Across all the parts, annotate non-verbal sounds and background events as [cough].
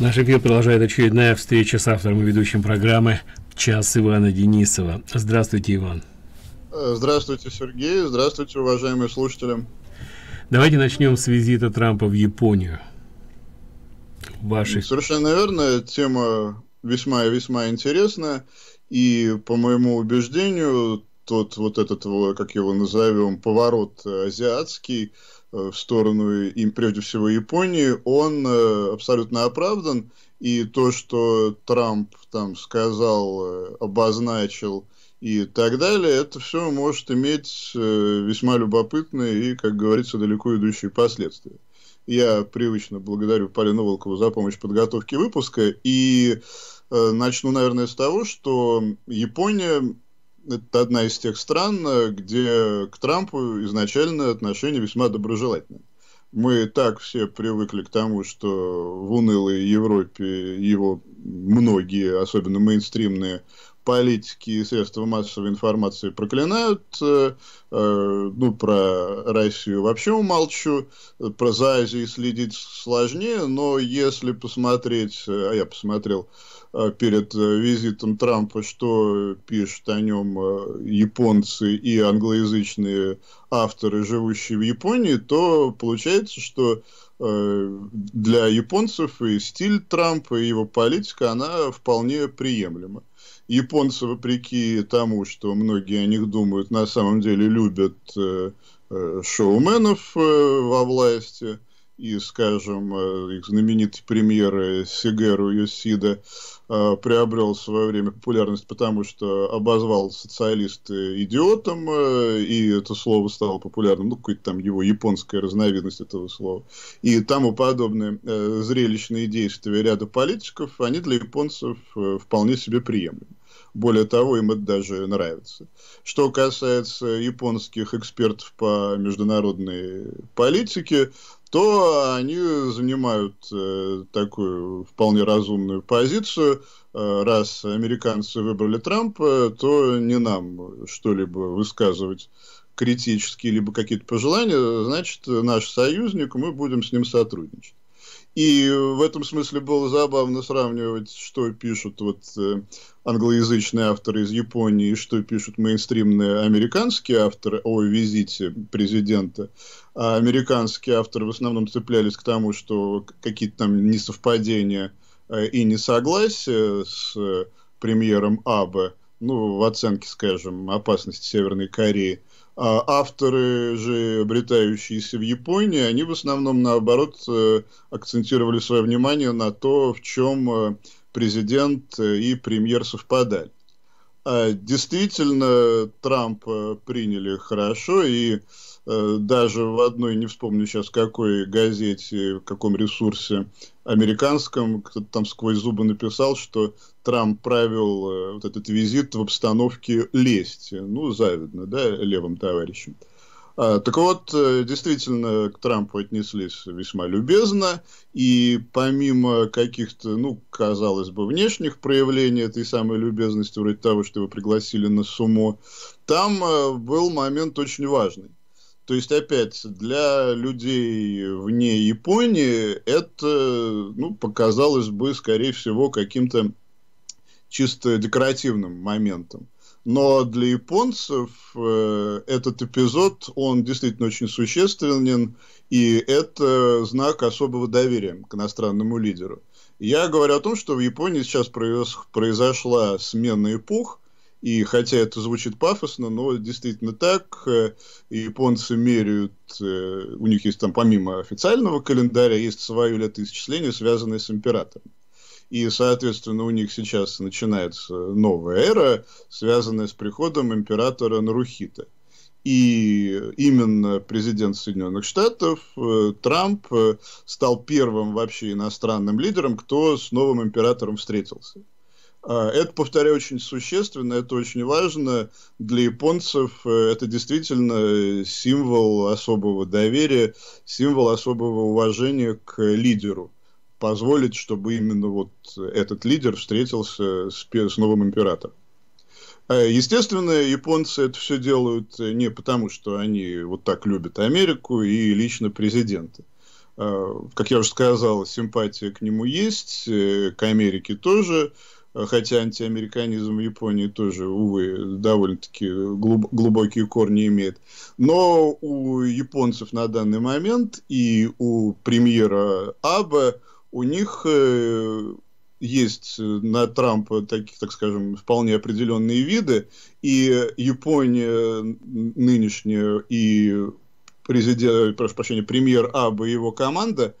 Наш эфир продолжает очередная встреча с автором и ведущим программы «Час Ивана Денисова». Здравствуйте, Иван. Э, здравствуйте, Сергей. Здравствуйте, уважаемые слушатели. Давайте начнем с визита Трампа в Японию. Ваших... Совершенно верно. Тема весьма и весьма интересная. И, по моему убеждению, тот вот этот, как его назовем, поворот э, азиатский, Э, в сторону им прежде всего Японии, он э, абсолютно оправдан. И то, что Трамп там сказал, э, обозначил и так далее, это все может иметь весьма любопытные и, как говорится, далеко идущие последствия. Я привычно благодарю Полину Волкову за помощь в подготовке выпуска. И начну, наверное, с того, что Япония это одна из тех стран, где к Трампу изначально отношение весьма доброжелательное. Мы так все привыкли к тому, что в унылой Европе его многие, особенно мейнстримные политики и средства массовой информации проклинают. Э, э, ну, про Россию вообще умолчу. Про за Азией следить сложнее, но если посмотреть, э, а я посмотрел Э, перед э, визитом Трампа, что пишут о нем э, японцы и англоязычные авторы, живущие в Японии, то получается, что для японцев и стиль Трампа, и его политика, она вполне приемлема. Японцы, вопреки тому, что многие о них думают, на самом деле любят шоуменов во власти – и, скажем, э, их знаменитый премьер э, Сигеру Йосида э, приобрел в свое время популярность, потому что обозвал социалиста идиотом, и это слово стало популярным, ну, какой-то там его японская разновидность этого слова, и тому подобные зрелищные действия ряда политиков, они для японцев вполне себе приемлемы. Более того, им это даже нравится. Что касается японских экспертов по международной политике, то они занимают э, такую вполне разумную позицию. Э, раз американцы выбрали Трампа, то не нам что-либо высказывать критические либо какие-то пожелания, значит, наш союзник, мы будем с ним сотрудничать. И в этом смысле было забавно сравнивать, что пишут вот э, англоязычные авторы из Японии, что пишут мейнстримные американские авторы о визите президента а американские авторы в основном цеплялись к тому, что какие-то там несовпадения э, и несогласия с э, премьером Абе, ну, в оценке, скажем, опасности Северной Кореи, а авторы же, обретающиеся в Японии, они в основном, наоборот, э, акцентировали свое внимание на то, в чем президент и премьер совпадали. А действительно, Трамп приняли хорошо, и Э, даже в одной, не вспомню сейчас какой газете, в каком ресурсе американском, кто-то там сквозь зубы написал, что Трамп провел э, вот этот визит в обстановке лести. Ну, завидно, да, левым товарищам. А, так вот, э, действительно, к Трампу отнеслись весьма любезно, и помимо каких-то, ну, казалось бы, внешних проявлений этой самой любезности, вроде того, что его пригласили на сумму, там был момент очень важный. То есть, опять, для людей вне Японии это ну, показалось бы, скорее всего, каким-то чисто декоративным моментом. Но для японцев э, этот эпизод, он действительно очень существенен, и это знак особого доверия к иностранному лидеру. Я говорю о том, что в Японии сейчас произошла смена эпох, и хотя это звучит пафосно, но действительно так. Э, японцы меряют, э, у них есть там помимо официального календаря, есть свое летоисчисление, связанное с императором. И, соответственно, у них сейчас начинается новая эра, связанная с приходом императора Нарухита. И именно президент Соединенных Штатов э, Трамп стал первым вообще иностранным лидером, кто с новым императором встретился. А, это, повторяю, очень существенно, это очень важно. Для японцев э, это действительно символ особого доверия, символ особого уважения к лидеру. Позволить, чтобы именно вот этот лидер встретился с, с новым императором. А, естественно, японцы это все делают не потому, что они вот так любят Америку и лично президента. А, как я уже сказал, симпатия к нему есть, э, к Америке тоже хотя антиамериканизм в Японии тоже, увы, довольно-таки глубокие корни имеет. Но у японцев на данный момент и у премьера Абе у них э, есть на Трампа такие, так скажем, вполне определенные виды, и Япония нынешняя и президент, прошу прощения, премьер Аба и его команда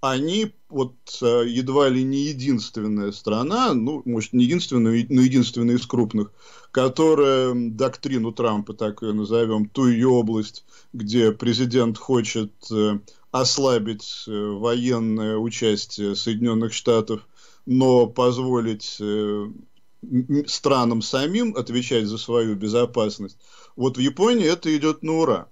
они вот э, едва ли не единственная страна, ну, может, не единственная, но единственная из крупных, которая доктрину Трампа, так ее назовем, ту ее область, где президент хочет э, ослабить э, военное участие Соединенных Штатов, но позволить странам самим отвечать за свою безопасность. Вот в Японии это идет на ура.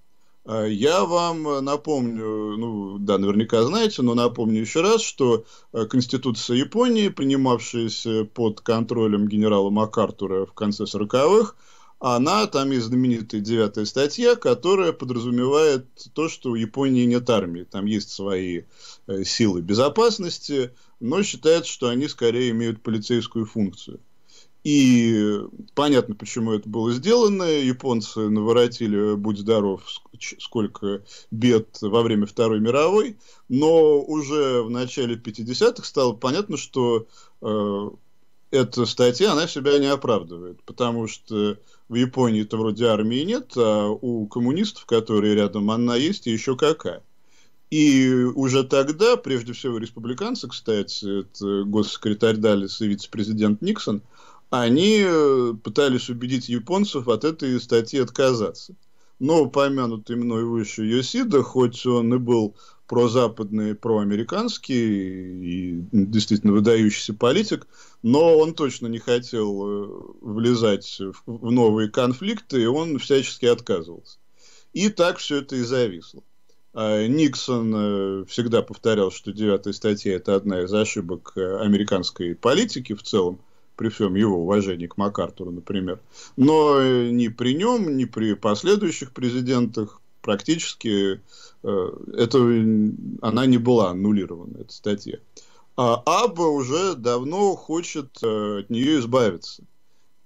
А, я вам э, напомню, ну да, наверняка знаете, но напомню еще раз, что э, Конституция Японии, принимавшаяся под контролем генерала МакАртура в конце 40-х, она, там есть знаменитая девятая статья, которая подразумевает то, что у Японии нет армии. Там есть свои э, силы безопасности, но считается, что они скорее имеют полицейскую функцию. И понятно, почему это было сделано. Японцы наворотили, э, будь здоров, сколько бед во время Второй мировой. Но уже в начале 50-х стало понятно, что э, эта статья, она себя не оправдывает. Потому что в Японии это вроде армии нет, а у коммунистов, которые рядом, она есть и еще какая. И уже тогда, прежде всего, республиканцы, кстати, это госсекретарь Даллес и вице-президент Никсон – они э, пытались убедить японцев от этой статьи отказаться. Но упомянутый мной выше Йосида, хоть он и был прозападный, проамериканский и действительно выдающийся политик, но он точно не хотел э, влезать в новые конфликты, и он всячески отказывался. И так все это и зависло. А Никсон э, всегда повторял, что девятая статья – это одна из ошибок американской политики в целом при всем его уважении к МакАртуру, например. Но э, ни при нем, ни при последующих президентах практически э, это, э, она не была аннулирована, эта статья. А Аба уже давно хочет э, от нее избавиться.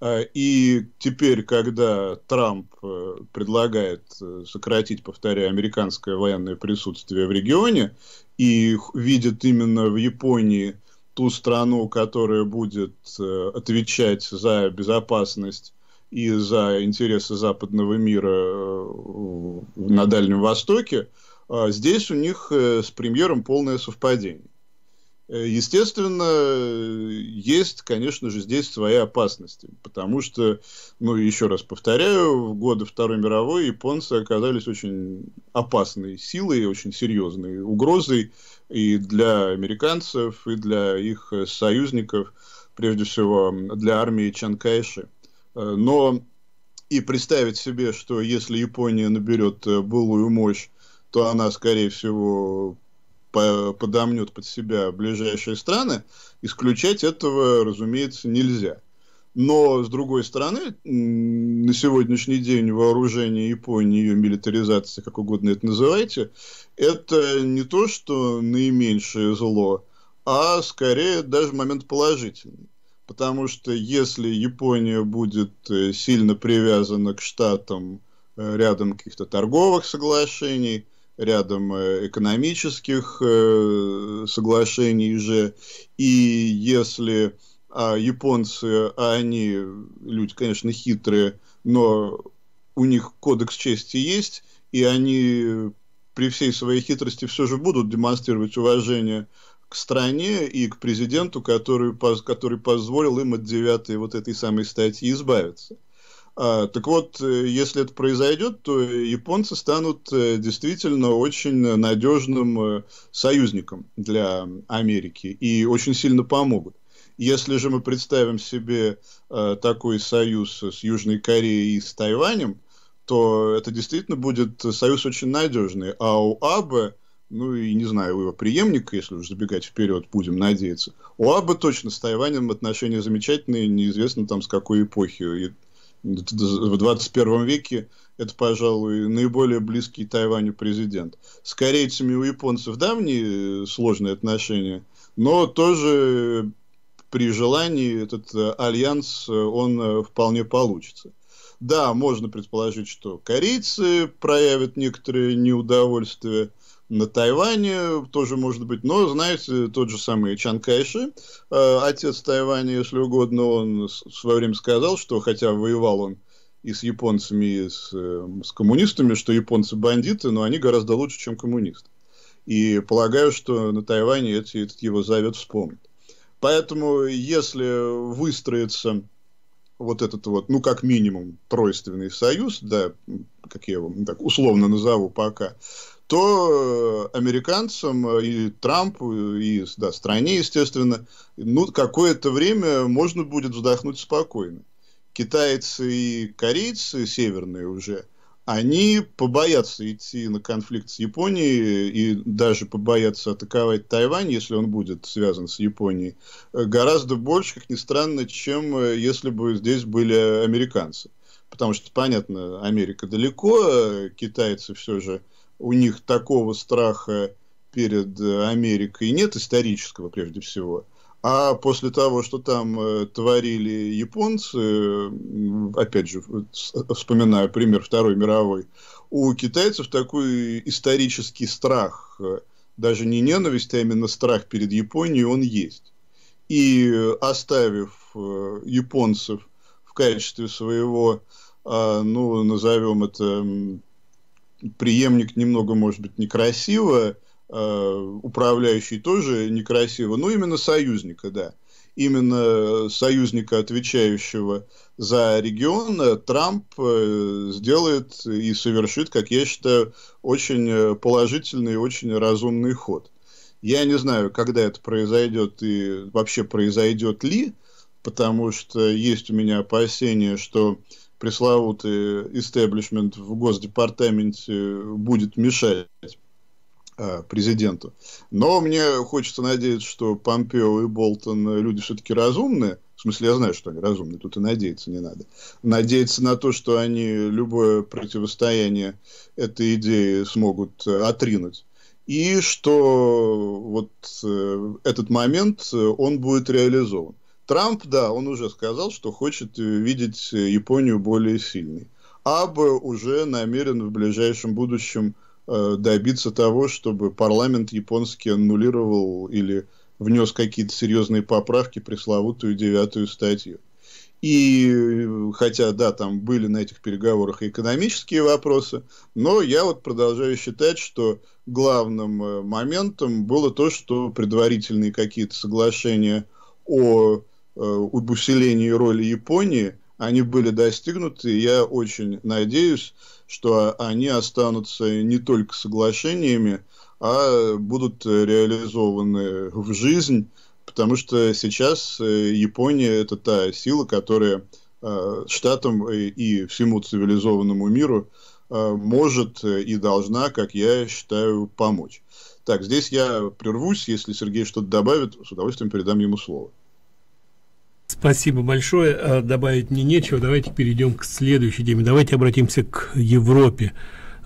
А, и теперь, когда Трамп э, предлагает сократить, повторяю, американское военное присутствие в регионе и видит именно в Японии ту страну, которая будет э, отвечать за безопасность и за интересы западного мира э, на Дальнем Востоке, а здесь у них э, с премьером полное совпадение. Э, естественно, есть, конечно же, здесь свои опасности, потому что, ну, еще раз повторяю, в годы Второй мировой японцы оказались очень опасной силой, очень серьезной угрозой и для американцев, и для их союзников, прежде всего для армии Чанкайши. Э, но и представить себе, что если Япония наберет э, былую мощь, то она, скорее всего, подомнет под себя ближайшие страны, исключать этого, разумеется, нельзя. Но, с другой стороны, на сегодняшний день вооружение Японии, ее милитаризация, как угодно это называйте, это не то, что наименьшее зло, а скорее даже момент положительный. Потому что если Япония будет э, сильно привязана к штатам э, рядом каких-то торговых соглашений, рядом э, экономических э, соглашений же. И если а японцы, а они люди, конечно, хитрые, но у них кодекс чести есть, и они при всей своей хитрости все же будут демонстрировать уважение к стране и к президенту, который, который позволил им от девятой вот этой самой статьи избавиться. А, так вот, э, если это произойдет, то японцы станут э, действительно очень надежным э, союзником для Америки и очень сильно помогут. Если же мы представим себе такой союз с Южной Кореей и с Тайванем, то это действительно будет союз очень надежный. А у Абе, ну и не знаю, у его преемника, если уж забегать вперед, будем надеяться, у Абе точно с Тайванем отношения замечательные, неизвестно там с какой эпохи в 21 веке это, пожалуй, наиболее близкий Тайваню президент. С корейцами у японцев давние э, сложные отношения, но тоже при желании этот э, альянс, э, он вполне получится. Да, можно предположить, что корейцы проявят некоторое неудовольствие – на Тайване тоже может быть. Но, знаете, тот же самый Чан Кайши, э, отец Тайваня, если угодно, он в свое время сказал, что хотя воевал он и с японцами, и с, э, с коммунистами, что японцы бандиты, но они гораздо лучше, чем коммунисты. И полагаю, что на Тайване эти, этот его завет вспомнит. Поэтому, если выстроится вот этот вот, ну, как минимум, тройственный союз, да, как я его так условно назову пока, то э, американцам э, и Трампу, и да, стране, естественно, ну, какое-то время можно будет вздохнуть спокойно. Китайцы и корейцы северные уже, они побоятся идти на конфликт с Японией и даже побоятся атаковать Тайвань, если он будет связан с Японией, э, гораздо больше, как ни странно, чем если бы здесь были американцы. Потому что, понятно, Америка далеко, китайцы все же – у них такого страха перед э, Америкой нет, исторического прежде всего. А после того, что там э, творили японцы, опять же, э, вспоминаю пример Второй мировой, у китайцев такой исторический страх, даже не ненависть, а именно страх перед Японией, он есть. И оставив японцев в качестве своего, а, ну, назовем это преемник немного, может быть, некрасиво, э, управляющий тоже некрасиво, но ну, именно союзника, да. Именно союзника, отвечающего за регион, э, Трамп э, сделает и совершит, как я считаю, очень положительный и очень разумный ход. Я не знаю, когда это произойдет и вообще произойдет ли, потому что есть у меня опасения, что э, пресловутый истеблишмент в Госдепартаменте будет мешать а, президенту. Но мне хочется надеяться, что Помпео и Болтон люди все-таки разумные. В смысле, я знаю, что они разумные, тут и надеяться не надо. Надеяться на то, что они любое противостояние этой идеи смогут отринуть. И что вот э, этот момент, э, он будет реализован. Трамп, да, он уже сказал, что хочет э, видеть э, Японию более сильной. Абе уже намерен в ближайшем будущем э, добиться того, чтобы парламент японский аннулировал или внес какие-то серьезные поправки пресловутую девятую статью. И хотя, да, там были на этих переговорах экономические вопросы, но я вот продолжаю считать, что главным моментом было то, что предварительные какие-то соглашения о об э, усилении роли Японии, они были достигнуты. И я очень надеюсь, что они останутся не только соглашениями, а будут реализованы в жизнь, потому что сейчас э, Япония это та сила, которая э, штатам и всему цивилизованному миру может и должна, как я считаю, помочь. Так, здесь я прервусь, если Сергей что-то добавит, с удовольствием передам ему слово. Спасибо большое. А, добавить мне нечего. Давайте перейдем к следующей теме. Давайте обратимся к Европе.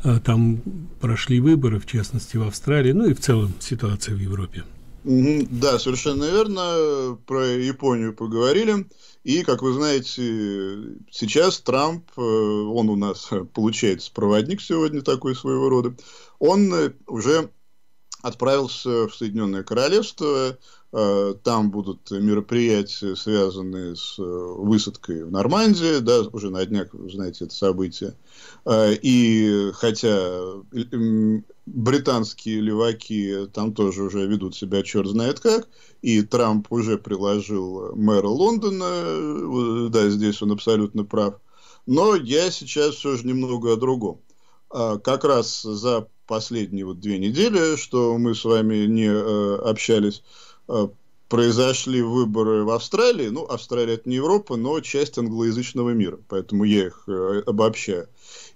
А, там прошли выборы, в частности, в Австралии, ну и в целом ситуация в Европе. Да, совершенно верно. Про Японию поговорили. И, как вы знаете, сейчас Трамп, э, он у нас получается проводник сегодня такой своего рода, он э, уже отправился в Соединенное Королевство. Э, там будут мероприятия, связанные с э, высадкой в Нормандии, да, уже на днях, знаете, это событие. Э, и хотя британские леваки там тоже уже ведут себя черт знает как, и Трамп уже приложил мэра Лондона, да, здесь он абсолютно прав. Но я сейчас все же немного о другом. Как раз за последние вот две недели, что мы с вами не э, общались, э, произошли выборы в Австралии. Ну, Австралия это не Европа, но часть англоязычного мира, поэтому я их э, обобщаю.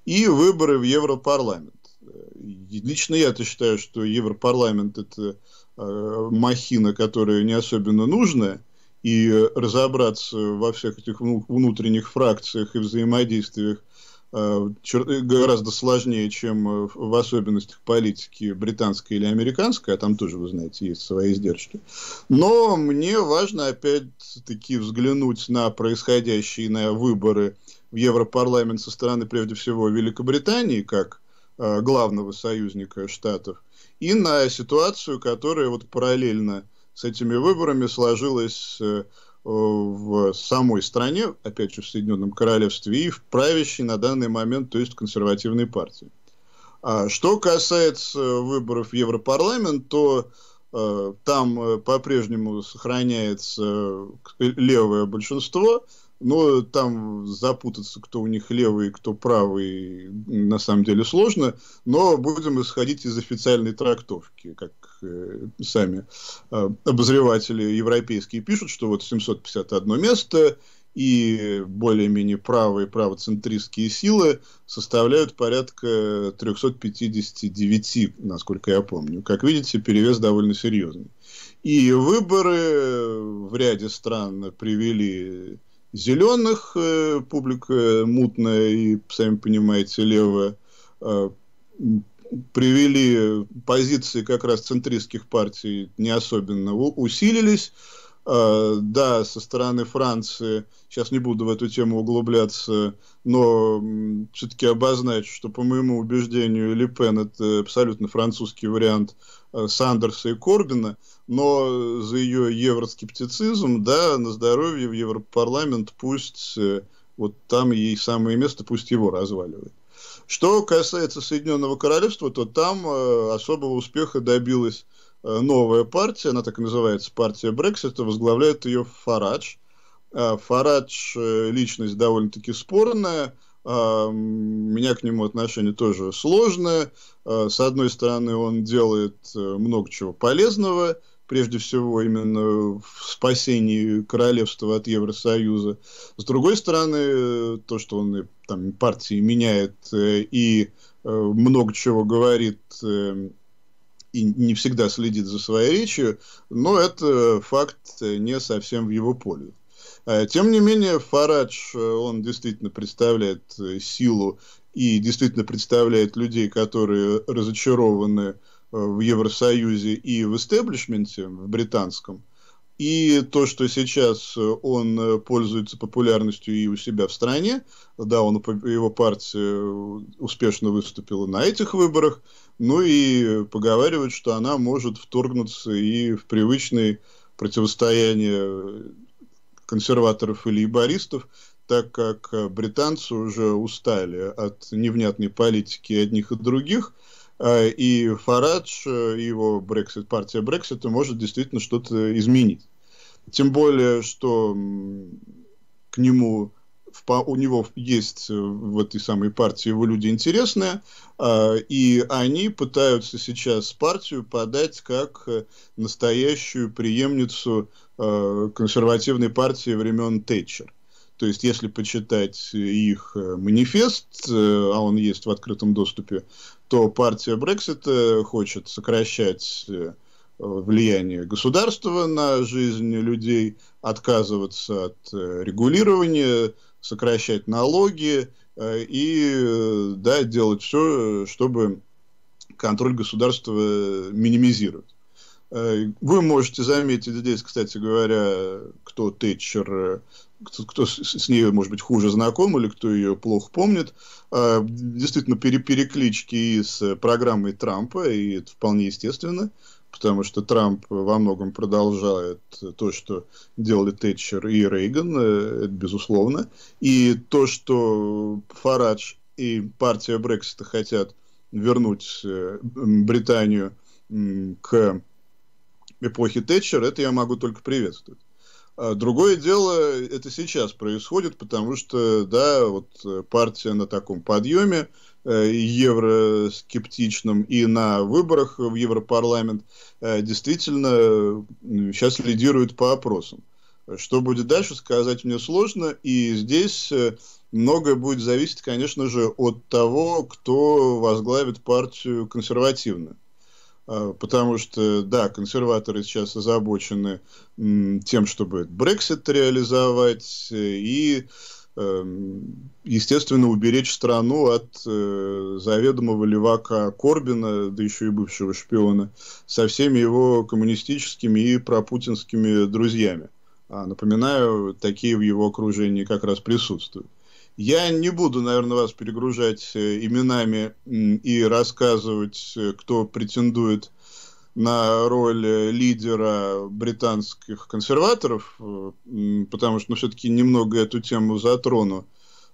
И выборы в Европарламент. Э, лично я-то считаю, что Европарламент это э, махина, которая не особенно нужная, и разобраться во всех этих внутренних фракциях и взаимодействиях Э, э, гораздо сложнее, чем э, в особенностях политики британской или американской, а там тоже, вы знаете, есть свои издержки. Но мне важно опять-таки взглянуть на происходящие на выборы в Европарламент со стороны, прежде всего, Великобритании, как главного союзника Штатов, и на ситуацию, которая вот параллельно с этими выборами сложилась в самой стране, опять же в Соединенном Королевстве, и в правящей на данный момент, то есть консервативной партии. А что касается выборов в Европарламент, то э, там э, по-прежнему сохраняется э, левое большинство, но там запутаться, кто у них левый, кто правый, на самом деле сложно, но будем исходить из официальной трактовки, как э, сами э, обозреватели европейские пишут, что вот 751 место и более-менее правые, правоцентристские силы составляют порядка 359, насколько я помню. Как видите, перевес довольно серьезный. И выборы в ряде стран привели зеленых, э, публика мутная и, сами понимаете, левая, э, привели позиции как раз центристских партий не особенно усилились. А, да, со стороны Франции, сейчас не буду в эту тему углубляться, но все-таки обозначу, что, по моему убеждению, Ле Пен – это абсолютно французский вариант э, Сандерса и Корбина, но за ее евроскептицизм, да, на здоровье в Европарламент пусть э, вот там ей самое место, пусть его разваливает. Что касается Соединенного Королевства, то там э, особого успеха добилась Э, новая партия, она так и называется, партия Брексита, возглавляет ее Фарадж. А, Фарадж э, личность довольно-таки спорная, а, у меня к нему отношение тоже сложное. А, с одной стороны, он делает э, много чего полезного, прежде всего именно в спасении королевства от Евросоюза. С другой стороны, то, что он там партии меняет и много чего говорит эм, и не всегда следит за своей речью, но это факт не совсем в его пользу. Э, тем не менее, Фарадж, э, он действительно представляет э, силу и действительно представляет людей, которые разочарованы в Евросоюзе и в истеблишменте, в британском. И то, что сейчас он пользуется популярностью и у себя в стране, да, он, его партия успешно выступила на этих выборах, ну и поговаривают, что она может вторгнуться и в привычное противостояние консерваторов или лейбористов, так как британцы уже устали от невнятной политики одних и других, а, и Фарадж, его Brexit, партия Брексита может действительно что-то изменить. Тем более, что к нему у него есть э, в этой самой партии его люди интересные, а, и они пытаются сейчас партию подать как э, настоящую преемницу э, консервативной партии времен Тэтчер. То есть, если почитать их манифест, а он есть в открытом доступе, то партия Брексита хочет сокращать влияние государства на жизнь людей, отказываться от регулирования, сокращать налоги э, и э, да, делать все, чтобы контроль государства э, минимизировать. Вы можете заметить здесь, кстати говоря, кто Тэтчер, кто, кто с, ней, может быть, хуже знаком или кто ее плохо помнит, действительно переклички из программы Трампа, и это вполне естественно потому что Трамп во многом продолжает то, что делали Тэтчер и Рейган, э, это безусловно. И то, что Фарадж и партия Брексита хотят вернуть э, Британию к эпохе Тэтчер, это я могу только приветствовать. А другое дело, это сейчас происходит, потому что, да, вот э, партия на таком подъеме, э, евроскептичном и на выборах в Европарламент э, действительно сейчас лидирует по опросам. Что будет дальше, сказать мне сложно, и здесь многое будет зависеть, конечно же, от того, кто возглавит партию консервативную. А, потому что, да, консерваторы сейчас озабочены тем, чтобы Брексит реализовать и, эм, естественно, уберечь страну от э, заведомого левака Корбина, да еще и бывшего шпиона, со всеми его коммунистическими и пропутинскими друзьями. А, напоминаю, такие в его окружении как раз присутствуют. Я не буду, наверное, вас перегружать э, именами и рассказывать, э, кто претендует на роль э, лидера британских консерваторов, потому что ну, все-таки немного эту тему затрону.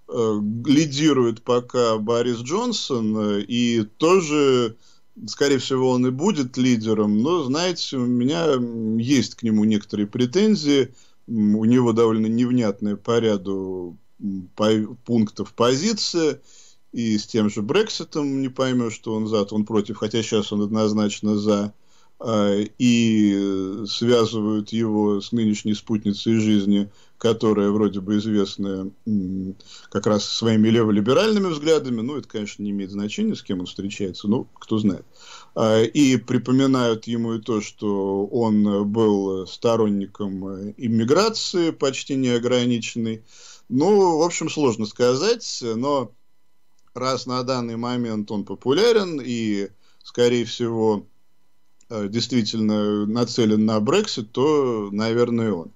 Лидирует пока Борис Джонсон, и тоже, скорее всего, он и будет лидером, но, знаете, у меня есть к нему некоторые претензии, у него довольно невнятная по ряду пунктов позиции и с тем же Брекситом не поймешь, что он за, то он против, хотя сейчас он однозначно за, а, и связывают его с нынешней спутницей жизни, которая вроде бы известная, как раз своими леволиберальными взглядами, ну, это, конечно, не имеет значения, с кем он встречается, ну, кто знает. А, и припоминают ему и то, что он был сторонником иммиграции почти неограниченной, ну, в общем, сложно сказать, но раз на данный момент он популярен и, скорее всего, э, действительно нацелен на Брексит, то, наверное, он.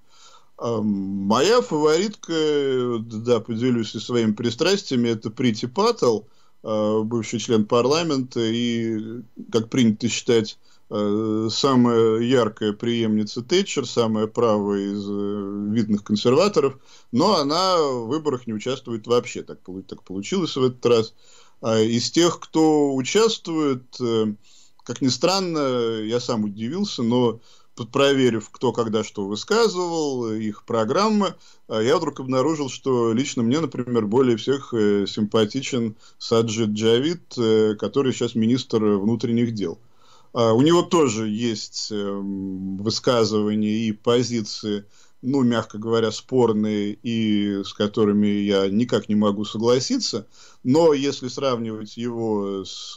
Эм, моя фаворитка, да, поделюсь и своими пристрастиями, это Прити Паттл, э, бывший член парламента и, как принято считать, Э, самая яркая преемница Тэтчер, самая правая из э, видных консерваторов, но она в выборах не участвует вообще, так, так получилось в этот раз. А из тех, кто участвует, э, как ни странно, я сам удивился, но проверив, кто когда что высказывал, их программы, я вдруг обнаружил, что лично мне, например, более всех симпатичен Саджид Джавид, который сейчас министр внутренних дел – а, у него тоже есть эм, высказывания и позиции, ну, мягко говоря, спорные и с которыми я никак не могу согласиться. Но если сравнивать его с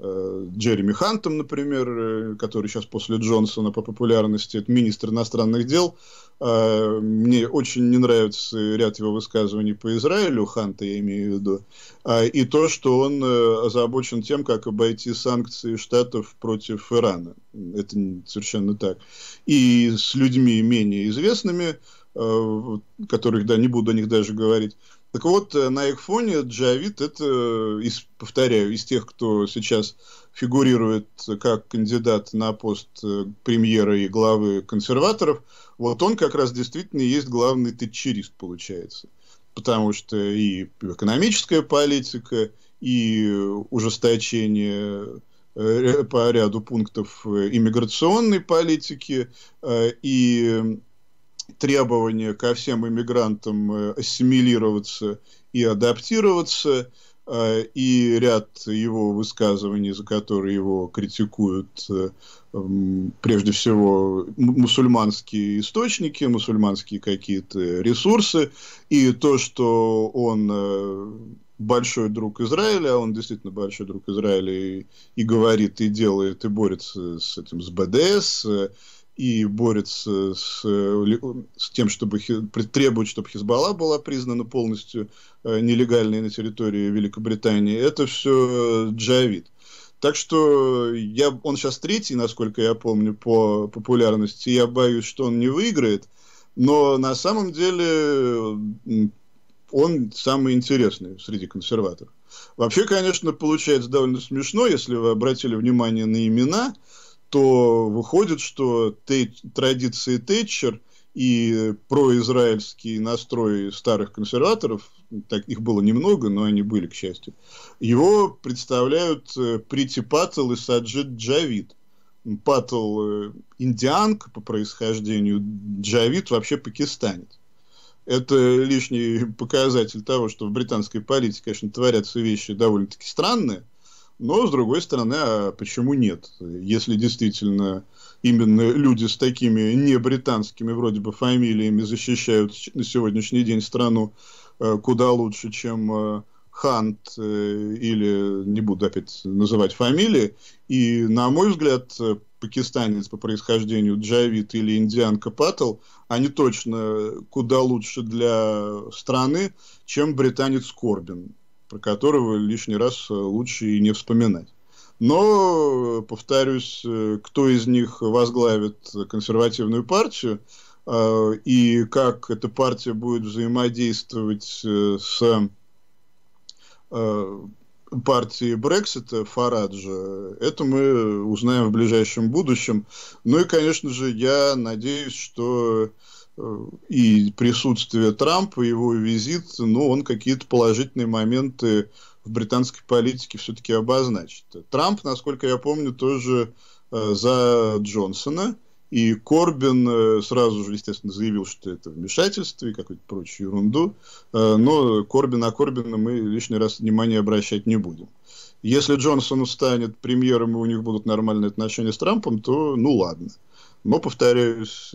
Э, Джереми Хантом, например, э, который сейчас после Джонсона по популярности министр иностранных дел. Э, мне очень не нравится ряд его высказываний по Израилю, Ханта я имею в виду, а, и то, что он озабочен тем, как обойти санкции Штатов против Ирана. Это совершенно так. И с людьми менее известными, которых, да, не буду о них даже говорить, так вот, э, на их фоне Джавид, это, э, из, повторяю, из тех, кто сейчас фигурирует как кандидат на пост э, премьера и главы консерваторов, вот он как раз действительно и есть главный тетчерист, получается. Потому что и экономическая политика, и ужесточение по ряду пунктов иммиграционной политики, и требования ко всем иммигрантам э, ассимилироваться и адаптироваться, э, и ряд его высказываний, за которые его критикуют э, прежде всего мусульманские источники, мусульманские какие-то ресурсы, и то, что он большой друг Израиля, он действительно большой друг Израиля и, и говорит, и делает, и борется с этим, с БДС, и борется с, э, с тем, чтобы требовать, чтобы Хизбалла была признана полностью э, нелегальной на территории Великобритании, это все э, Джавид. Так что я, он сейчас третий, насколько я помню, по популярности. Я боюсь, что он не выиграет. Но на самом деле он самый интересный среди консерваторов. Вообще, конечно, получается довольно смешно, если вы обратили внимание на имена то выходит, что традиции Тэтчер и произраильские настрой старых консерваторов, так, их было немного, но они были, к счастью, его представляют э, Прити Паттл и Саджид Джавид. Паттл э, индианка по происхождению, Джавид вообще пакистанец. Это лишний [laughs] показатель того, что в британской политике, конечно, творятся вещи довольно-таки странные – но, с другой стороны, а почему нет? Если действительно именно люди с такими не британскими вроде бы фамилиями защищают на сегодняшний день страну э, куда лучше, чем э, Хант э, или, не буду опять называть фамилии, и, на мой взгляд, пакистанец по происхождению Джавид или индианка Паттл, они точно куда лучше для страны, чем британец Корбин про которого лишний раз э, лучше и не вспоминать. Но, э, повторюсь, э, кто из них возглавит консервативную партию и как эта партия будет взаимодействовать с партии Брексита, Фараджа, это мы узнаем в ближайшем будущем. Ну и, конечно же, я надеюсь, что э, и присутствие Трампа, его визит, ну, он какие-то положительные моменты в британской политике все-таки обозначит. Трамп, насколько я помню, тоже э, за Джонсона, и Корбин э, сразу же, естественно, заявил, что это вмешательство и какую-то прочую ерунду, э, но Корбин, на Корбина мы лишний раз внимания обращать не будем. Если Джонсон станет премьером, и у них будут нормальные отношения с Трампом, то ну ладно. Но, повторяюсь,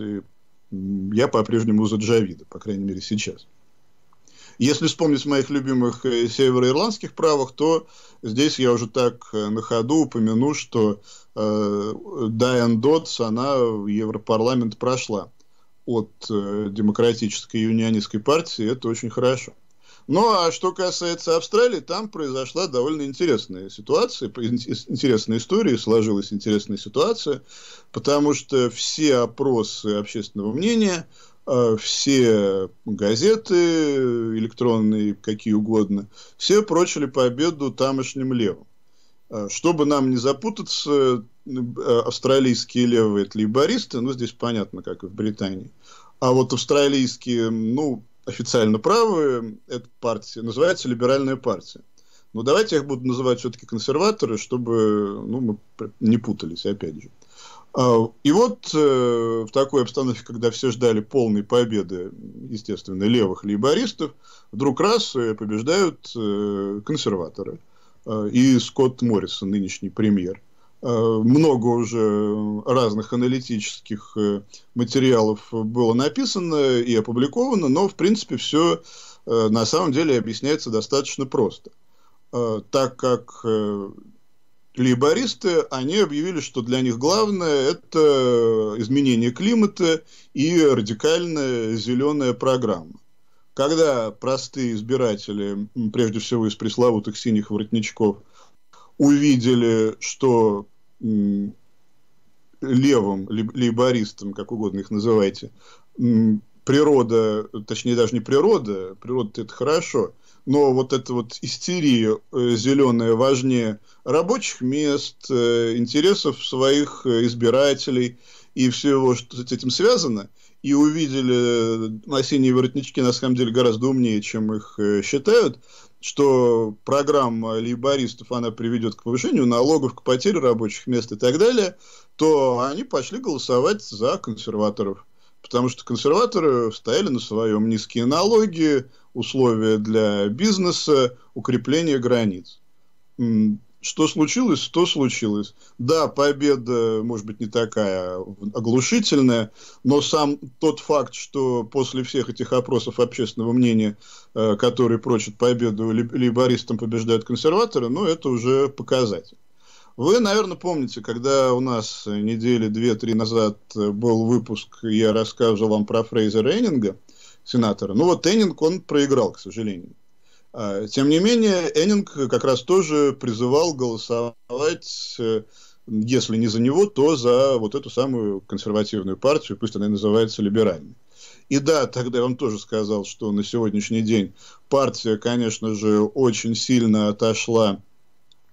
я по-прежнему за Джавида, по крайней мере, сейчас. Если вспомнить моих любимых э, североирландских правых, то здесь я уже так э, на ходу упомяну, что э, Дайан Дотс она в Европарламент прошла от э, Демократической юнионистской партии, это очень хорошо. Ну, а что касается Австралии, там произошла довольно интересная ситуация, интересная история, сложилась интересная ситуация, потому что все опросы общественного мнения, э, все газеты электронные, какие угодно, все прочили победу тамошним левым. Э, чтобы нам не запутаться, э, австралийские левые это лейбористы, ну, здесь понятно, как и в Британии, а вот австралийские, ну, официально правые эта партия, называется либеральная партия. Но давайте я их буду называть все-таки консерваторы, чтобы ну, мы не путались, опять же. А, и вот э, в такой обстановке, когда все ждали полной победы, естественно, левых лейбористов, вдруг раз э, побеждают э, консерваторы. А, и Скотт Моррисон, нынешний премьер – Э, много уже разных аналитических э, материалов было написано и опубликовано, но, в принципе, все э, на самом деле объясняется достаточно просто. Так как лейбористы, они объявили, что для них главное – это изменение климата и радикальная зеленая программа. Когда простые избиратели, прежде всего из пресловутых синих воротничков, увидели, что левым, лейбористам, как угодно их называйте, природа, точнее даже не природа, природа это хорошо, но вот эта вот истерия э, зеленая важнее рабочих мест, э, интересов своих э, избирателей и всего, что с этим связано, и увидели на синие воротнички, на самом деле, гораздо умнее, чем их считают, что программа лейбористов, она приведет к повышению налогов, к потере рабочих мест и так далее, то они пошли голосовать за консерваторов. Потому что консерваторы стояли на своем низкие налоги, условия для бизнеса, укрепление границ что случилось, то случилось. Да, победа, может быть, не такая оглушительная, но сам тот факт, что после всех этих опросов общественного мнения, э, которые прочат победу, либористам побеждают консерваторы, ну, это уже показатель. Вы, наверное, помните, когда у нас недели две-три назад был выпуск, я рассказывал вам про Фрейзера Эннинга, сенатора. Ну вот Эннинг, он проиграл, к сожалению. А, тем не менее, Эннинг как раз тоже призывал голосовать, э, если не за него, то за вот эту самую консервативную партию, пусть она и называется либеральной. И да, тогда он тоже сказал, что на сегодняшний день партия, конечно же, очень сильно отошла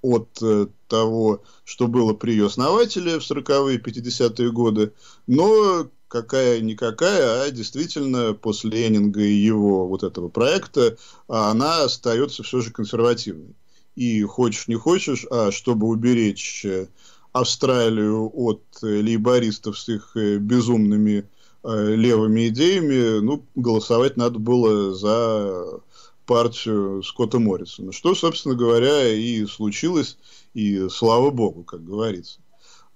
от э, того, что было при ее основателе в 40-е 50-е годы, но какая-никакая, а действительно после Ленинга и его вот этого проекта а, она остается все же консервативной. И хочешь не хочешь, а чтобы уберечь э, Австралию от э, лейбористов с их э, безумными левыми идеями, ну, голосовать надо было за партию Скотта Моррисона. Что, собственно говоря, и случилось, и слава богу, как говорится.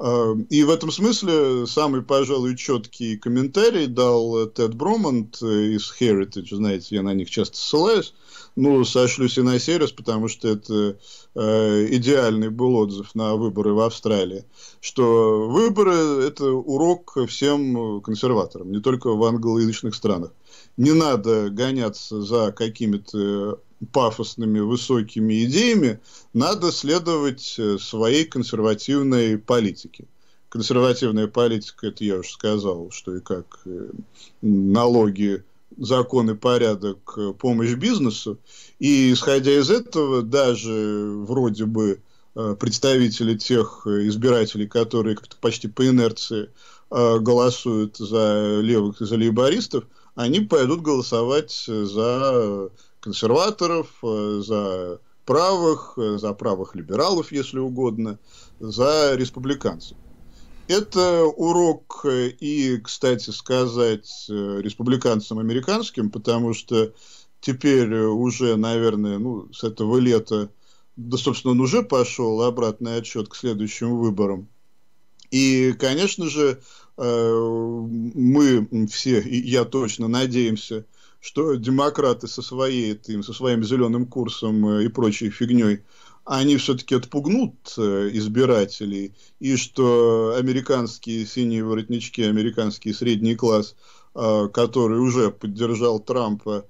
Эм, и в этом смысле самый, пожалуй, четкий комментарий дал Тед Броманд э, из Heritage, знаете, я на них часто ссылаюсь, ну, сошлюсь и на Серис, потому что это э, идеальный был отзыв на выборы в Австралии, что выборы – это урок всем консерваторам, не только в англоязычных странах. Не надо гоняться за какими-то пафосными высокими идеями, надо следовать э, своей консервативной политике. Консервативная политика, это я уже сказал, что и как э, налоги, закон и порядок, э, помощь бизнесу. И исходя из этого, даже вроде бы представители тех избирателей, которые как-то почти по инерции голосуют за левых и за лейбористов, они пойдут голосовать за консерваторов, э, за правых, э, за правых либералов, если угодно, за республиканцев. Это урок э, и, кстати сказать, республиканцам американским, потому что теперь уже, наверное, ну, с этого лета, да, собственно, он уже пошел обратный отчет к следующим выборам. И, конечно же, мы все, и я точно надеемся, что демократы со, своей, им, со своим зеленым курсом э, и прочей фигней они все-таки отпугнут э, избирателей, и что американские синие воротнички, американский средний класс, э, который уже поддержал Трампа,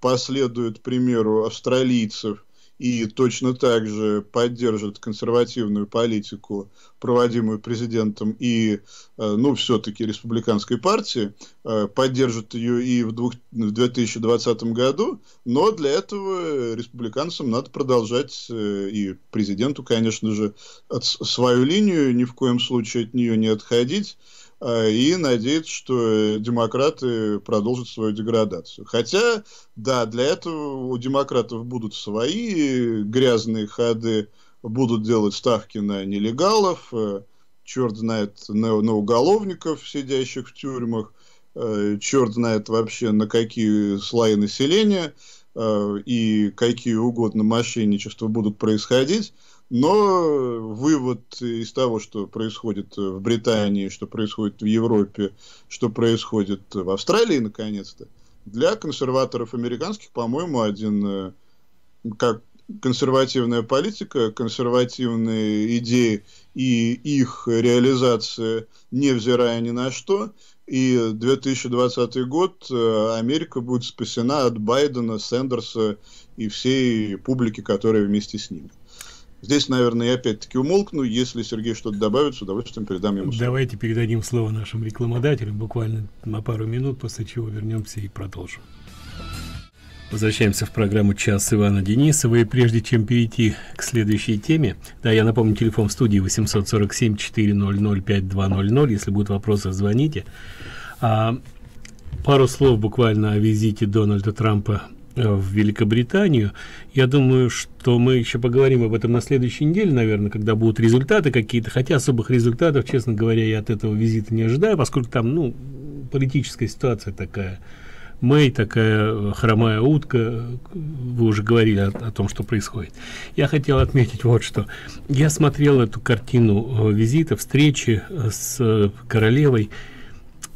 последует примеру австралийцев – и точно так же поддержит консервативную политику, проводимую президентом и, э, ну, все-таки республиканской партии, э, поддержит ее и в 2020 году, но для этого республиканцам надо продолжать э, и президенту, конечно же, свою линию, ни в коем случае от нее не отходить, Э, и надеется, что э, демократы продолжат свою деградацию. Хотя, да, для этого у демократов будут свои грязные ходы, будут делать ставки на нелегалов, э, черт знает, на, на уголовников, сидящих в тюрьмах, черт знает вообще на какие слои населения и какие угодно мошенничества будут происходить. Но вывод из того, что происходит в Британии, что происходит в Европе, что происходит в Австралии, наконец-то, для консерваторов американских, по-моему, один э, как консервативная политика, консервативные идеи и их реализация, невзирая ни на что. И 2020 год э, Америка будет спасена от Байдена, Сендерса и всей публики, которая вместе с ними. Здесь, наверное, я опять-таки умолкну. Если Сергей что-то добавит, с удовольствием передам ему слово. Давайте передадим слово нашим рекламодателям буквально на пару минут, после чего вернемся и продолжим. Возвращаемся в программу «Час Ивана Денисова». И прежде чем перейти к следующей теме, да, я напомню, телефон в студии 847-400-5200. Если будут вопросы, звоните. А, пару слов буквально о визите Дональда Трампа Э, в Великобританию. Я думаю, что мы еще поговорим об этом на следующей неделе, наверное, когда будут результаты какие-то, хотя особых результатов, честно говоря, я от этого визита не ожидаю, поскольку там, ну, политическая ситуация такая. Мэй такая э, хромая утка, вы уже говорили о, о том, что происходит. Я хотел отметить вот что. Я смотрел эту картину э, визита, встречи с королевой,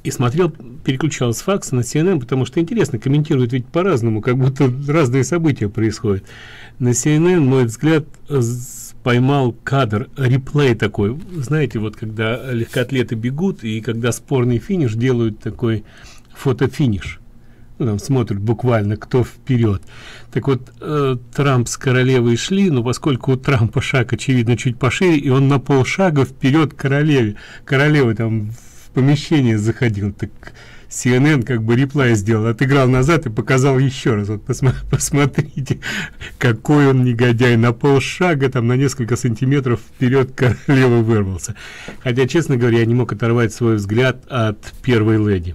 и смотрел, переключал с факса на CNN, потому что интересно, комментируют ведь по-разному, как будто разные события происходят. На CNN, мой взгляд, поймал кадр, реплей такой, знаете, вот когда легкоатлеты бегут и когда спорный финиш делают такой фотофиниш. Ну, там смотрят буквально, кто вперед. Так вот, э, Трамп с королевой шли, но поскольку у Трампа шаг, очевидно, чуть пошире, и он на полшага вперед королеве. Королева там помещение заходил, так CNN как бы реплай сделал, отыграл назад и показал еще раз. Вот посма [laughs] посмотрите, какой он негодяй. На полшага, там на несколько сантиметров вперед королева вырвался. Хотя, честно говоря, я не мог оторвать свой взгляд от первой леди.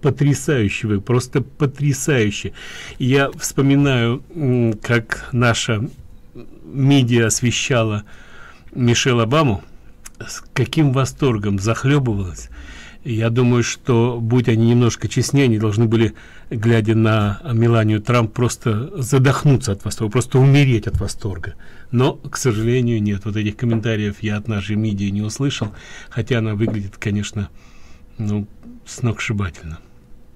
Потрясающе вы, просто потрясающе. Я вспоминаю, как наша медиа освещала Мишель Обаму, с каким восторгом захлебывалась я думаю, что, будь они немножко честнее, они должны были, глядя на Меланию Трамп, просто задохнуться от восторга, просто умереть от восторга. Но, к сожалению, нет. Вот этих комментариев я от нашей медиа не услышал, хотя она выглядит, конечно, ну, сногсшибательно.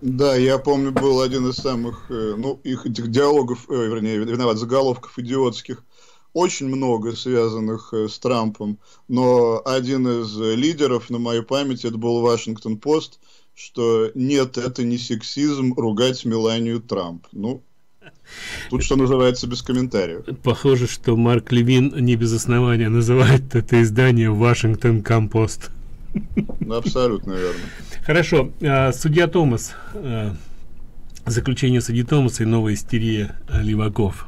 Да, я помню, был один из самых, э, ну, их этих диалогов, э, вернее, виноват, заголовков идиотских, очень много связанных э, с Трампом, но один из э, лидеров на моей памяти, это был Вашингтон-Пост, что нет, это не сексизм ругать Меланию Трамп. Ну, Тут, что называется, без комментариев. Похоже, что Марк Левин не без основания называет это издание «Вашингтон Компост». Ну, абсолютно верно. Хорошо. Э, судья Томас. Заключение судьи Томаса и новая истерия Леваков.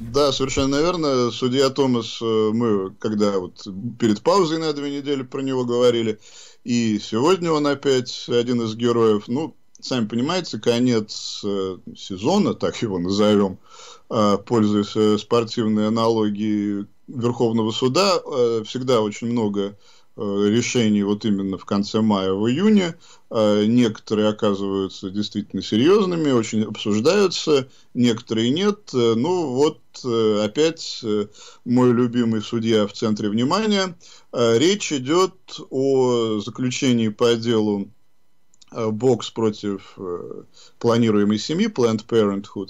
Да, совершенно наверное, Судья Томас, э, мы когда вот перед паузой на две недели про него говорили, и сегодня он опять один из героев. Ну, сами понимаете, конец э, сезона, так его назовем, а, пользуясь э, спортивной аналогией Верховного суда, всегда очень много Э, решений вот именно в конце мая, в июне. Э, некоторые оказываются действительно серьезными, очень обсуждаются, некоторые нет. Э, ну вот опять мой любимый судья в центре внимания. Речь идет о заключении по делу бокс против планируемой семьи, Planned Parenthood.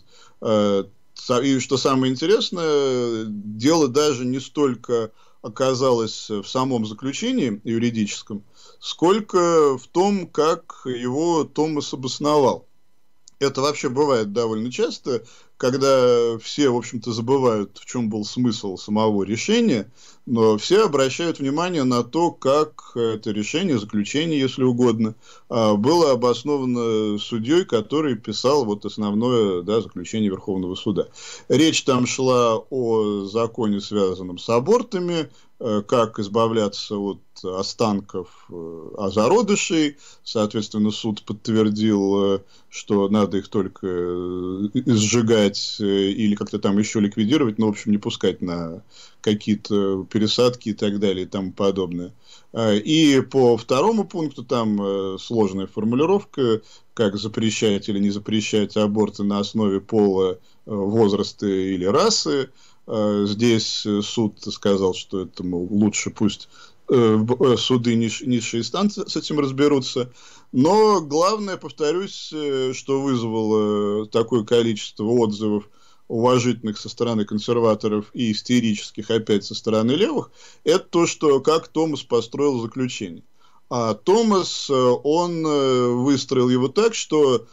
И что самое интересное, дело даже не столько оказалось э, в самом заключении юридическом, сколько в том, как его Томас обосновал. Это вообще бывает довольно часто когда все, в общем-то, забывают, в чем был смысл самого решения, но все обращают внимание на то, как это решение, заключение, если угодно, а, было обосновано судьей, который писал вот основное да, заключение Верховного суда. Речь там шла о законе, связанном с абортами, Э, как избавляться от останков о э, а зародышей. Соответственно, суд подтвердил, э, что надо их только сжигать или как-то там еще ликвидировать, но, в общем, не пускать на какие-то пересадки и так далее и тому подобное. А, и по второму пункту там сложная формулировка, как запрещать или не запрещать аборты на основе пола, возраста или расы. Э, здесь э, суд сказал, что это, мол, лучше пусть э, суды низшей инстанции с этим разберутся. Но главное, повторюсь, что вызвало такое количество отзывов уважительных со стороны консерваторов и истерических опять со стороны левых, это то, что как Томас построил заключение. А Томас, он выстроил его так, что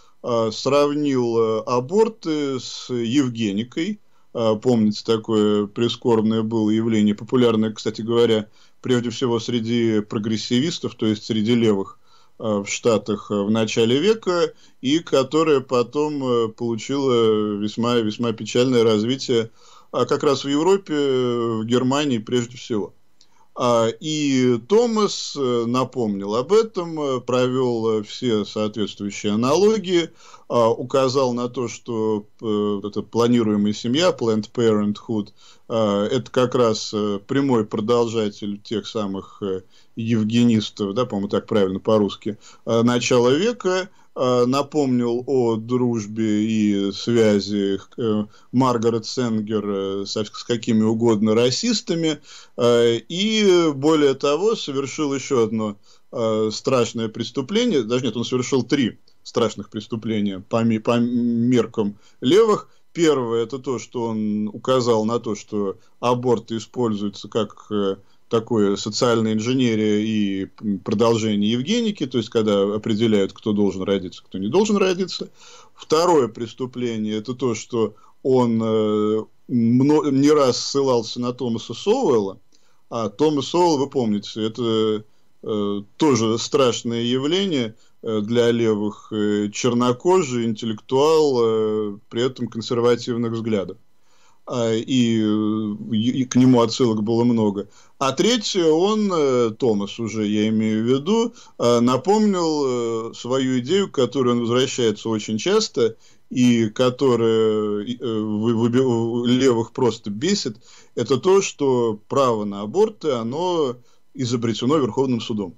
сравнил аборты с Евгеникой – а, Помните такое прискорбное было явление, популярное, кстати говоря, прежде всего среди прогрессивистов, то есть среди левых а, в Штатах а, в начале века, и которое потом получило весьма, весьма печальное развитие а как раз в Европе, в Германии прежде всего. А, и Томас э, напомнил об этом, э, провел э, все соответствующие аналогии, а, указал на то, что эта планируемая семья, Planned Parenthood, а, это как раз прямой продолжатель тех самых евгенистов, да, по-моему, так правильно по-русски, начала века – Э, напомнил о дружбе и связи э, Маргарет Сенгер э, с какими угодно расистами, и более того совершил еще одно страшное преступление, даже нет, он совершил три страшных преступления по, по меркам левых. Первое это то, что он указал на то, что аборты используются как такое социальная инженерия и продолжение Евгеники, то есть когда определяют, кто должен родиться, кто не должен родиться. Второе преступление – это то, что он э, не раз ссылался на Томаса Соуэлла, а Томас Соуэлл, вы помните, это э, тоже страшное явление э, для левых, чернокожий, интеллектуал, при этом консервативных взглядов. А, и, и к нему отсылок было много. А третье, он, э, Томас уже, я имею в виду, э, напомнил э, свою идею, к которой он возвращается очень часто, и которая в левых просто бесит, это то, что право на аборты, оно изобретено Верховным судом.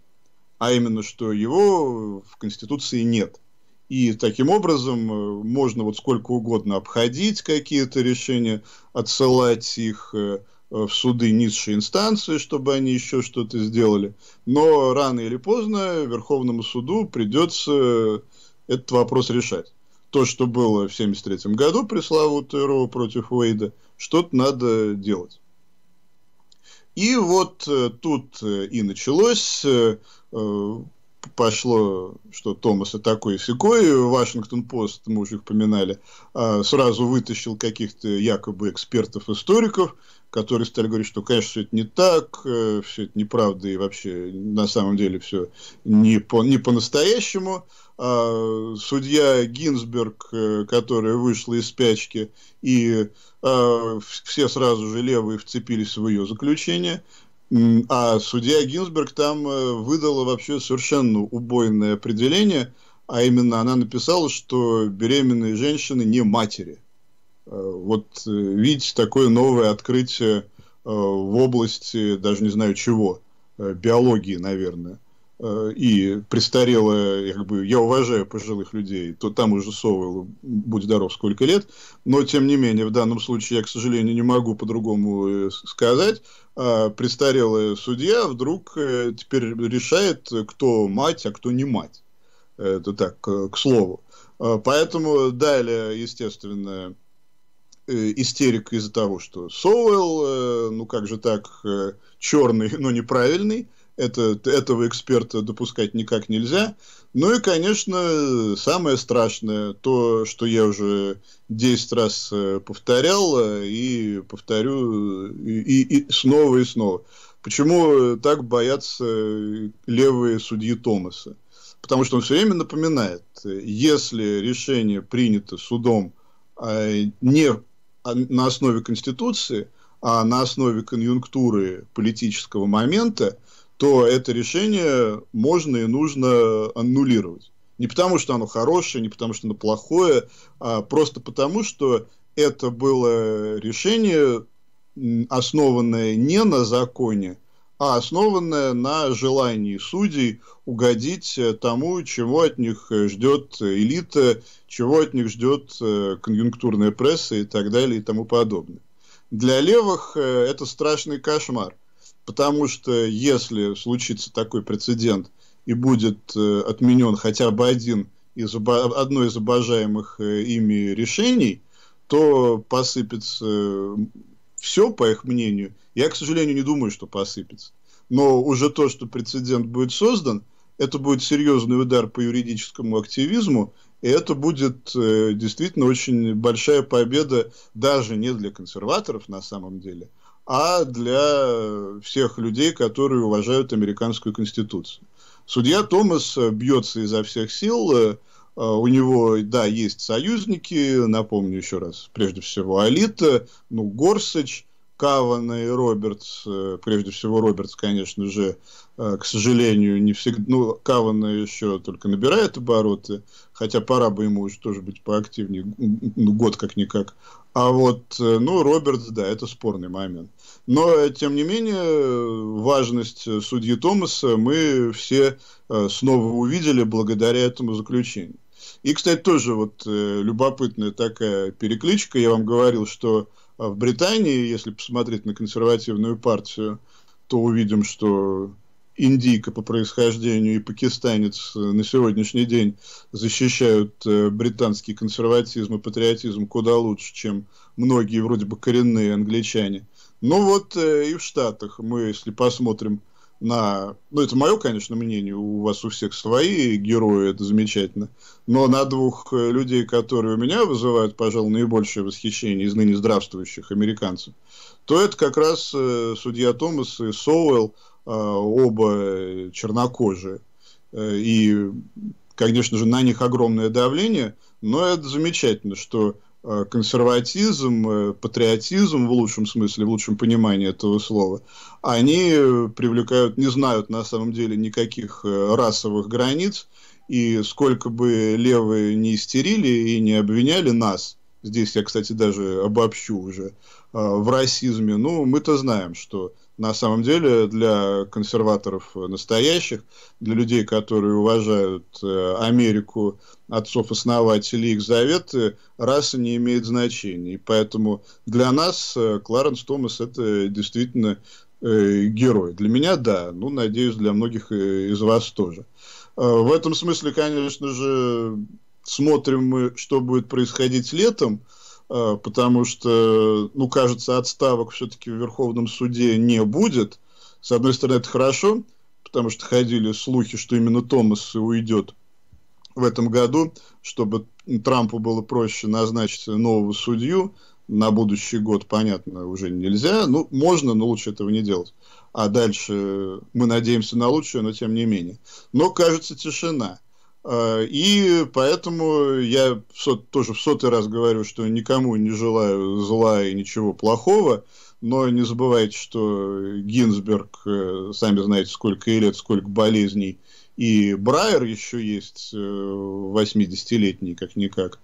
А именно, что его в Конституции нет – и таким образом э, можно вот сколько угодно обходить какие-то решения, отсылать их э, э, в суды низшей инстанции, чтобы они еще что-то сделали. Но рано или поздно Верховному суду придется этот вопрос решать. То, что было в 1973 году пресловутое Роу против Уэйда, что-то надо делать. И вот тут и началось пошло, что Томас и такой секой, Вашингтон-Пост, мы уже их поминали, а, сразу вытащил каких-то якобы экспертов-историков, которые стали говорить, что, конечно, все это не так, э, все это неправда и вообще на самом деле все не, по, не по-настоящему. А, судья Гинзберг, э, которая вышла из спячки, и а, все сразу же левые вцепились в ее заключение. А судья Гинзберг там э, выдала вообще совершенно убойное определение, а именно она написала, что беременные женщины не матери. Э, вот э, видите, такое новое открытие в области, даже не знаю чего, биологии, наверное. Э, и престарелая, как бы, я уважаю пожилых людей, то там уже Совелу, будь здоров, сколько лет, но, тем не менее, в данном случае я, к сожалению, не могу по-другому э, сказать, а престарелая судья вдруг э, теперь решает, кто мать, а кто не мать. Это так, к слову. Поэтому далее, естественно, истерик из-за того, что Соуэлл, ну как же так, черный, [laughs] но неправильный, это, этого эксперта допускать никак нельзя. Ну и, конечно, самое страшное, то, что я уже 10 раз э, повторял э, и повторю и, и, и снова и снова. Почему э, так боятся левые судьи Томаса? Потому что он все время напоминает, если решение принято судом а, не а, на основе Конституции, а на основе конъюнктуры политического момента, то это решение можно и нужно аннулировать. Не потому, что оно хорошее, не потому, что оно плохое, а просто потому, что это было решение, основанное не на законе, а основанное на желании судей угодить э, тому, чего от них э, ждет элита, чего от них ждет э, конъюнктурная пресса и так далее и тому подобное. Для левых это страшный кошмар – потому что если случится такой прецедент и будет э, отменен хотя бы один из, одно из обожаемых э, ими решений, то посыпется все, по их мнению. Я, к сожалению, не думаю, что посыпется. Но уже то, что прецедент будет создан, это будет серьезный удар по юридическому активизму, и это будет э, действительно очень большая победа даже не для консерваторов на самом деле, а для всех людей, которые уважают американскую конституцию. Судья Томас бьется изо всех сил. Э, у него, да, есть союзники, напомню еще раз, прежде всего, Алита, ну, Горсыч, Кавана и Робертс, э, прежде всего Робертс, конечно же, э, к сожалению, не всегда, ну, Кавана еще только набирает обороты, хотя пора бы ему уже тоже быть поактивнее, ну, год как-никак. А вот, э, ну, Робертс, да, это спорный момент. Но, тем не менее, важность судьи Томаса мы все снова увидели благодаря этому заключению. И, кстати, тоже вот э, любопытная такая перекличка. Я вам говорил, что а, в Британии, если посмотреть на консервативную партию, то увидим, что индийка по происхождению и пакистанец э, на сегодняшний день защищают э, британский консерватизм и патриотизм куда лучше, чем многие вроде бы коренные англичане. Ну вот э, и в Штатах мы, если посмотрим на, ну это мое, конечно, мнение, у вас у всех свои герои, это замечательно, но на двух э, людей, которые у меня вызывают, пожалуй, наибольшее восхищение из ныне здравствующих американцев, то это как раз э, судья Томас и Соуэлл, э, оба э, чернокожие. Э, и, конечно же, на них огромное давление, но это замечательно, что Э, консерватизм, э, патриотизм в лучшем смысле, в лучшем понимании этого слова, они привлекают, не знают на самом деле никаких э, расовых границ, и сколько бы левые не истерили и не обвиняли нас, здесь я, кстати, даже обобщу уже, в расизме, ну, мы-то знаем, что на самом деле для консерваторов настоящих, для людей, которые уважают Америку отцов-основателей их заветы, э, раса не имеет значения. И поэтому для нас э, Кларенс Томас – это действительно э, герой. Для меня – да, ну, надеюсь, для многих из вас тоже. А, в этом смысле, конечно же, смотрим мы, что будет происходить летом, а, потому что, ну, кажется, отставок все-таки в Верховном суде не будет. С одной стороны, это хорошо, потому что ходили слухи, что именно Томас уйдет – в этом году, чтобы Трампу было проще назначить нового судью, на будущий год, понятно, уже нельзя. Ну, можно, но лучше этого не делать. А дальше мы надеемся на лучшее, но тем не менее. Но, кажется, тишина. А, и поэтому я тоже в сотый раз говорю, что никому не желаю зла и ничего плохого. Но не забывайте, что Гинзберг, э, сами знаете, сколько и лет, сколько болезней и Брайер еще есть, 80-летний э, как-никак,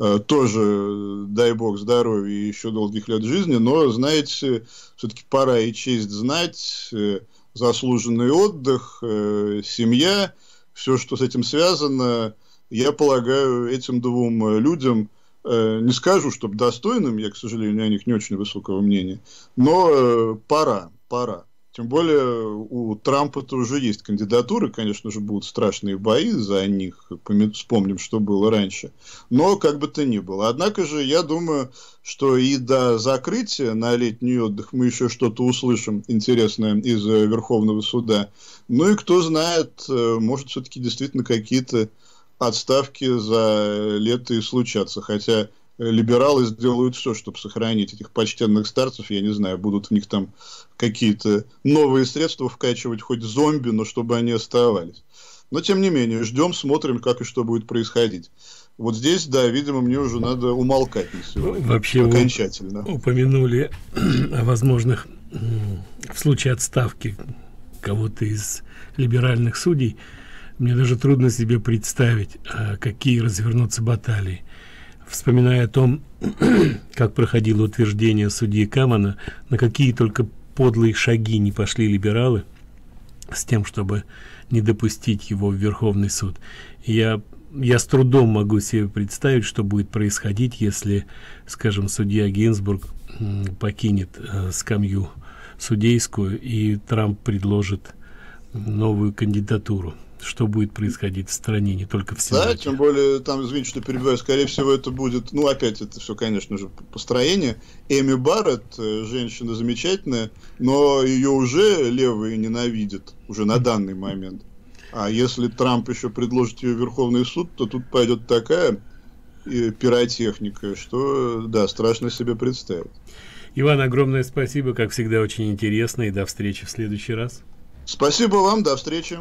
э, тоже, дай бог здоровья и еще долгих лет жизни, но, знаете, все-таки пора и честь знать, э, заслуженный отдых, семья, все, что с этим связано, я полагаю, этим двум людям, не скажу, чтобы достойным, я, к сожалению, о них не очень высокого мнения, но пора, пора. Тем более у Трампа тоже есть кандидатуры, конечно же, будут страшные бои за них, вспомним, что было раньше. Но как бы то ни было. Однако же, я думаю, что и до закрытия на летний отдых мы еще что-то услышим интересное из э, Верховного суда. Ну и кто знает, э, может, все-таки действительно какие-то отставки за лето и случатся. Хотя Э, либералы сделают все, чтобы сохранить этих почтенных старцев, я не знаю, будут в них там какие-то новые средства вкачивать, хоть зомби, но чтобы они оставались. Но, тем не менее, ждем, смотрим, как и что будет происходить. Вот здесь, да, видимо, мне уже надо умолкать на сегодня. Ну, вообще окончательно. упомянули [clears throat] о возможных в случае отставки кого-то из либеральных судей. Мне даже трудно себе представить, а, какие развернутся баталии вспоминая о том, [clears throat] как проходило утверждение судьи Камана, на какие только подлые шаги не пошли либералы с тем, чтобы не допустить его в Верховный суд. Я, я с трудом могу себе представить, что будет происходить, если, скажем, судья Гинзбург покинет э, скамью судейскую и Трамп предложит новую кандидатуру что будет происходить в стране, не только в Сенате. Да, тем более, там, извините, что перебиваю, скорее всего, это будет, ну, опять это все, конечно же, построение. Эми Барретт, э, женщина замечательная, но ее уже левые ненавидят, уже на данный момент. А если Трамп еще предложит ее в Верховный суд, то тут пойдет такая э, пиротехника, что, да, страшно себе представить. Иван, огромное спасибо, как всегда, очень интересно, и до встречи в следующий раз. Спасибо вам, до встречи.